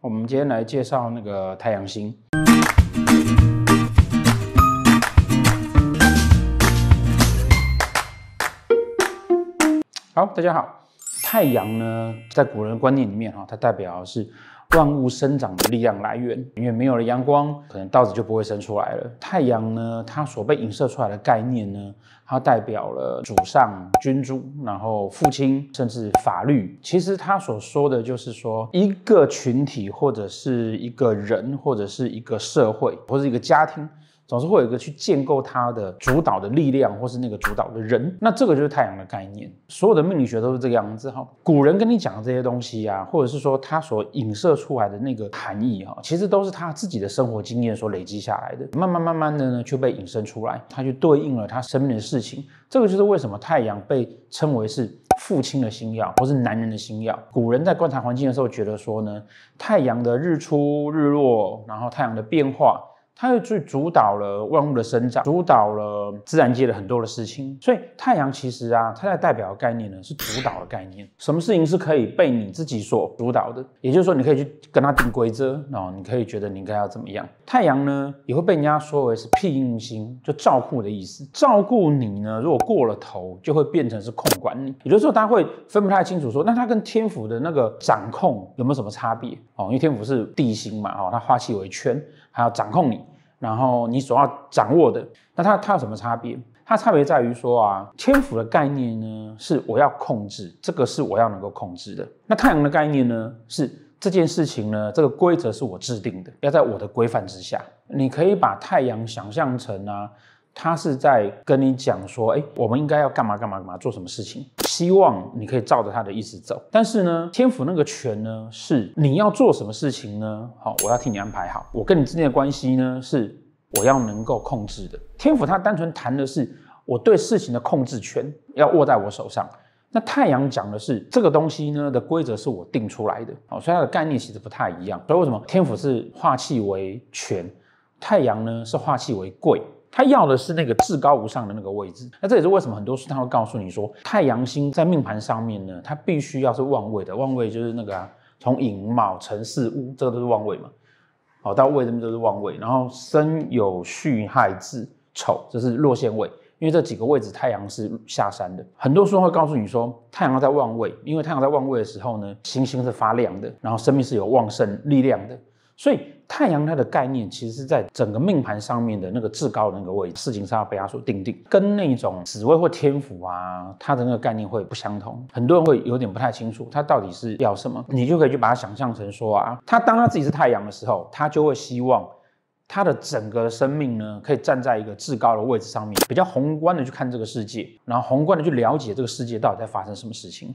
我们今天来介绍那个太阳星。好，大家好。太阳呢，在古人观念里面，哈，它代表是。万物生长的力量来源，因为没有了阳光，可能稻子就不会生出来了。太阳呢？它所被影射出来的概念呢？它代表了祖上、君主，然后父亲，甚至法律。其实他所说的就是说，一个群体，或者是一个人，或者是一个社会，或者一个家庭。总是会有一个去建构它的主导的力量，或是那个主导的人，那这个就是太阳的概念。所有的命理学都是这个样子哈。古人跟你讲的这些东西啊，或者是说他所影射出来的那个含义哈，其实都是他自己的生活经验所累积下来的，慢慢慢慢的呢就被引申出来，它就对应了他生命的事情。这个就是为什么太阳被称为是父亲的星耀，或是男人的星耀。古人在观察环境的时候，觉得说呢，太阳的日出日落，然后太阳的变化。它又去主导了万物的生长，主导了自然界的很多的事情，所以太阳其实啊，它在代表的概念呢是主导的概念。什么事情是可以被你自己所主导的？也就是说，你可以去跟它定规则，然后你可以觉得你应该要怎么样。太阳呢，也会被人家说为是庇荫星，就照顾的意思。照顾你呢，如果过了头，就会变成是控管你。有的时候大家会分不太清楚，说那它跟天府的那个掌控有没有什么差别？哦，因为天府是地星嘛，哦，它化气为圈。他要掌控你，然后你所要掌握的，那它它有什么差别？它差别在于说啊，天府的概念呢是我要控制，这个是我要能够控制的。那太阳的概念呢是这件事情呢，这个规则是我制定的，要在我的规范之下。你可以把太阳想象成啊。他是在跟你讲说，哎，我们应该要干嘛干嘛干嘛，做什么事情，希望你可以照着他的意思走。但是呢，天府那个权呢，是你要做什么事情呢？好，我要替你安排好。我跟你之间的关系呢，是我要能够控制的。天府他单纯谈的是我对事情的控制权要握在我手上。那太阳讲的是这个东西呢的规则是我定出来的。哦，所以它的概念其实不太一样。所以为什么天府是化气为权，太阳呢是化气为贵？他要的是那个至高无上的那个位置，那这也是为什么很多书他会告诉你说太阳星在命盘上面呢，它必须要是旺位的，旺位就是那个啊，从寅卯辰巳午，这个都是旺位嘛，好到未这边都是旺位，然后生有戌亥子丑，这是落陷位，因为这几个位置太阳是下山的，很多书会告诉你说太阳在旺位，因为太阳在旺位的时候呢，星星是发亮的，然后生命是有旺盛力量的。所以太阳它的概念，其实是在整个命盘上面的那个至高的那个位置，事情上要被它所定定，跟那种紫微或天府啊，它的那个概念会不相同。很多人会有点不太清楚，它到底是要什么，你就可以去把它想象成说啊，他当他自己是太阳的时候，他就会希望他的整个生命呢，可以站在一个至高的位置上面，比较宏观的去看这个世界，然后宏观的去了解这个世界到底在发生什么事情。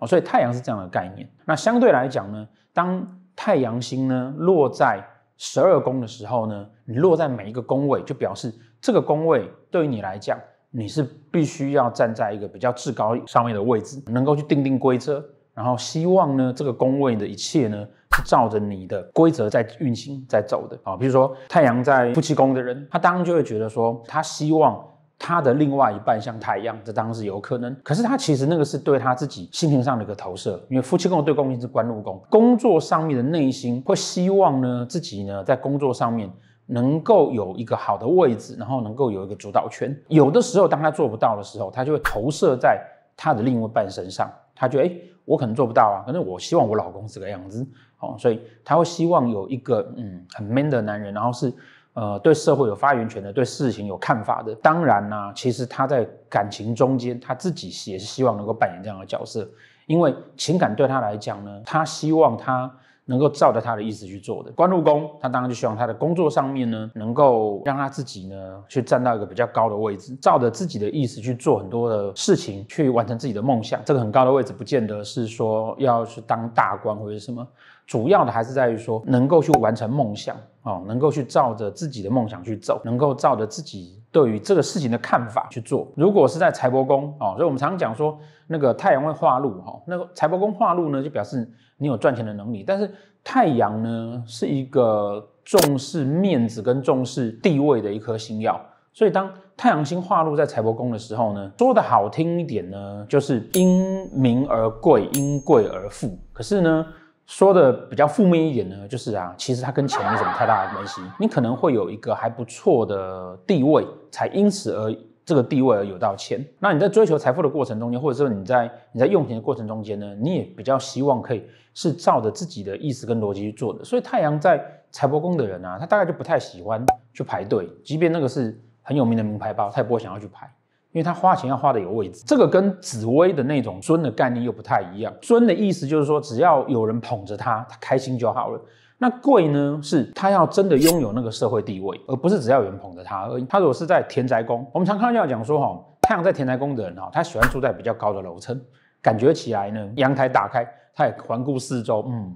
哦，所以太阳是这样的概念。那相对来讲呢，当太阳星呢落在十二宫的时候呢，你落在每一个宫位，就表示这个宫位对你来讲，你是必须要站在一个比较至高上面的位置，能够去定定规则，然后希望呢这个宫位的一切呢，是照着你的规则在运行在走的啊。比如说太阳在夫妻宫的人，他当然就会觉得说，他希望。他的另外一半像他一样，这当然是有可能。可是他其实那个是对他自己心情上的一个投射，因为夫妻宫对宫是官禄宫，工作上面的内心会希望呢自己呢在工作上面能够有一个好的位置，然后能够有一个主导权。有的时候当他做不到的时候，他就会投射在他的另外一半身上，他觉得哎，我可能做不到啊，可能我希望我老公这个样子哦，所以他会希望有一个嗯很 man 的男人，然后是。呃，对社会有发言权的，对事情有看法的，当然呢，其实他在感情中间，他自己也是希望能够扮演这样的角色，因为情感对他来讲呢，他希望他。能够照着他的意思去做的，官禄宫，他当然就希望他的工作上面呢，能够让他自己呢去站到一个比较高的位置，照着自己的意思去做很多的事情，去完成自己的梦想。这个很高的位置不见得是说要去当大官或者什么，主要的还是在于说能够去完成梦想哦，能够去照着自己的梦想去走，能够照着自己。对于这个事情的看法去做。如果是在财帛宫哦，所以我们常常讲说，那个太阳会化禄哈，那个财帛宫化禄呢，就表示你有赚钱的能力。但是太阳呢，是一个重视面子跟重视地位的一颗星耀，所以当太阳星化禄在财帛宫的时候呢，说的好听一点呢，就是因名而贵，因贵而富。可是呢，说的比较负面一点呢，就是啊，其实它跟钱没什么太大的关系。你可能会有一个还不错的地位。才因此而这个地位而有到钱。那你在追求财富的过程中间，或者说你在你在用钱的过程中间呢，你也比较希望可以是照着自己的意思跟逻辑去做的。所以太阳在财帛宫的人啊，他大概就不太喜欢去排队，即便那个是很有名的名牌包，他也不会想要去排，因为他花钱要花的有位置。这个跟紫薇的那种尊的概念又不太一样。尊的意思就是说，只要有人捧着他，他开心就好了。那贵呢？是他要真的拥有那个社会地位，而不是只要有人捧着他而已。他如果是在田宅宫，我们常看到要讲说哈，太阳在田宅宫的人哈，他喜欢住在比较高的楼层，感觉起来呢，阳台打开，他也环顾四周，嗯，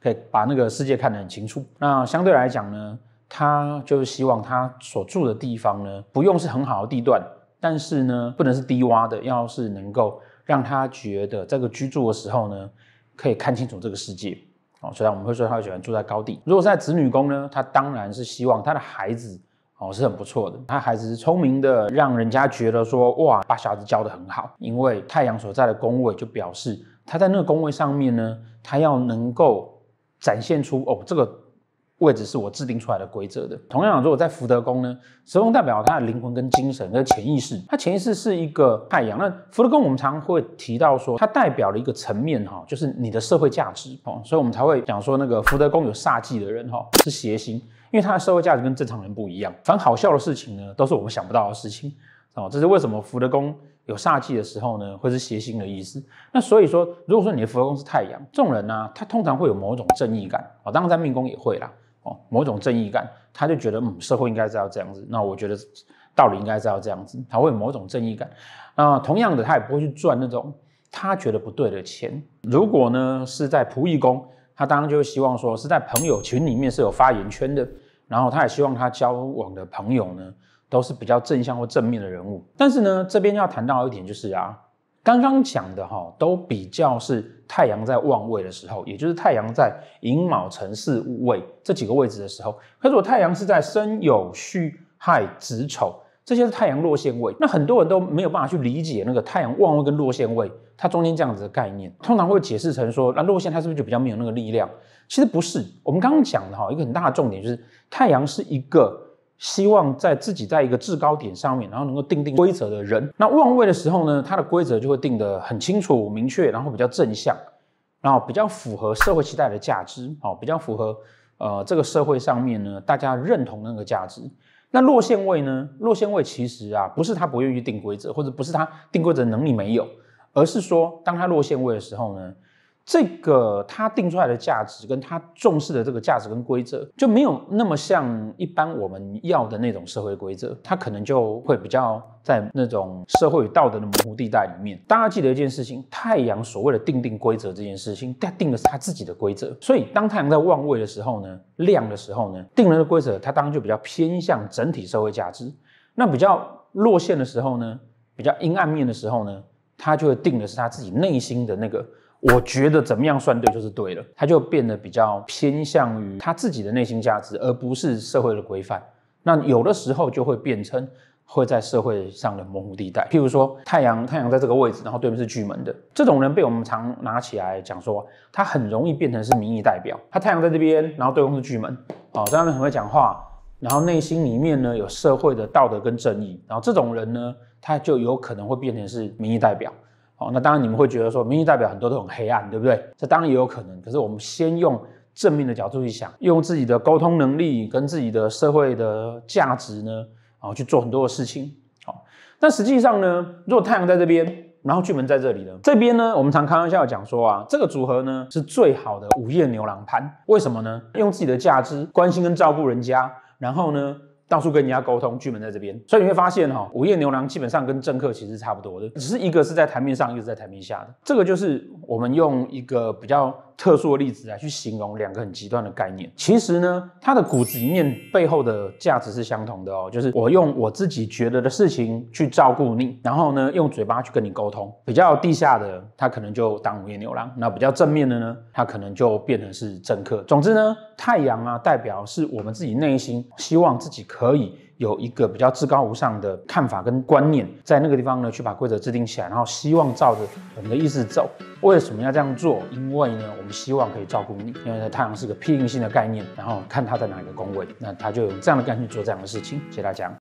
可以把那个世界看得很清楚。那相对来讲呢，他就是希望他所住的地方呢，不用是很好的地段，但是呢，不能是低洼的，要是能够让他觉得这个居住的时候呢，可以看清楚这个世界。哦，虽然我们会说他喜欢住在高地。如果是在子女宫呢，他当然是希望他的孩子哦是很不错的，他孩子聪明的，让人家觉得说哇把小孩子教的很好。因为太阳所在的宫位就表示他在那个宫位上面呢，他要能够展现出哦这个。位置是我制定出来的规则的。同样如果在福德宫呢，蛇宫代表他的灵魂跟精神跟潜意识，他潜意识是一个太阳。那福德宫我们常会提到说，它代表了一个层面哈，就是你的社会价值哦，所以我们才会讲说那个福德宫有煞忌的人哈是邪星，因为他的社会价值跟正常人不一样。反正好笑的事情呢，都是我们想不到的事情哦。这是为什么福德宫有煞忌的时候呢，会是邪星的意思？那所以说，如果说你的福德宫是太阳，这种人呢，他通常会有某种正义感哦，当然在命宫也会啦。哦，某种正义感，他就觉得嗯，社会应该是要这样子。那我觉得道理应该是要这样子。他会有某种正义感。那同样的，他也不会去赚那种他觉得不对的钱。如果呢是在仆役工，他当然就会希望说是在朋友群里面是有发言权的。然后他也希望他交往的朋友呢都是比较正向或正面的人物。但是呢，这边要谈到一点就是啊。刚刚讲的哈，都比较是太阳在旺位的时候，也就是太阳在寅卯辰巳午未这几个位置的时候。可是太阳是在申酉戌亥子丑，这些是太阳落陷位。那很多人都没有办法去理解那个太阳旺位跟落陷位，它中间这样子的概念，通常会解释成说，那落陷它是不是就比较没有那个力量？其实不是。我们刚刚讲的哈，一个很大的重点就是太阳是一个。希望在自己在一个制高点上面，然后能够定定规则的人，那望位的时候呢，他的规则就会定得很清楚明确，然后比较正向，然后比较符合社会期待的价值，哦，比较符合呃这个社会上面呢大家认同那个价值。那落线位呢，落线位其实啊不是他不愿意定规则，或者不是他定规则能力没有，而是说当他落线位的时候呢。这个他定出来的价值，跟他重视的这个价值跟规则，就没有那么像一般我们要的那种社会规则。他可能就会比较在那种社会与道德的模糊地带里面。大家记得一件事情：太阳所谓的定定规则这件事情，他定的是他自己的规则。所以当太阳在旺位的时候呢，亮的时候呢，定了的规则，它当然就比较偏向整体社会价值。那比较落线的时候呢，比较阴暗面的时候呢，他就会定的是他自己内心的那个。我觉得怎么样算对就是对了，他就变得比较偏向于他自己的内心价值，而不是社会的规范。那有的时候就会变成会在社会上的模糊地带。譬如说太阳太阳在这个位置，然后对面是巨门的这种人，被我们常拿起来讲说，他很容易变成是民意代表。他太阳在这边，然后对面是巨门，哦，这样人很会讲话，然后内心里面呢有社会的道德跟正义，然后这种人呢，他就有可能会变成是民意代表。那当然，你们会觉得说，民意代表很多都很黑暗，对不对？这当然也有可能。可是我们先用正面的角度去想，用自己的沟通能力跟自己的社会的价值呢，啊、去做很多的事情。好，但实际上呢，如果太阳在这边，然后巨门在这里了，这边呢，我们常开玩笑讲说啊，这个组合呢是最好的午夜牛郎盘。为什么呢？用自己的价值关心跟照顾人家，然后呢？到处跟人家沟通，巨门在这边，所以你会发现哈，午夜牛郎基本上跟政客其实差不多的，只是一个是在台面上，一个是在台面下的。这个就是我们用一个比较。特殊的例子来去形容两个很极端的概念，其实呢，它的骨子里面背后的价值是相同的哦，就是我用我自己觉得的事情去照顾你，然后呢，用嘴巴去跟你沟通。比较地下的，他可能就当午夜牛郎；那比较正面的呢，他可能就变成是政客。总之呢，太阳啊，代表是我们自己内心希望自己可以。有一个比较至高无上的看法跟观念，在那个地方呢，去把规则制定起来，然后希望照着我们的意思走。为什么要这样做？因为呢，我们希望可以照顾你，因为呢太阳是个批应性的概念，然后看它在哪个宫位，那他就用这样的概念做这样的事情。谢谢大家。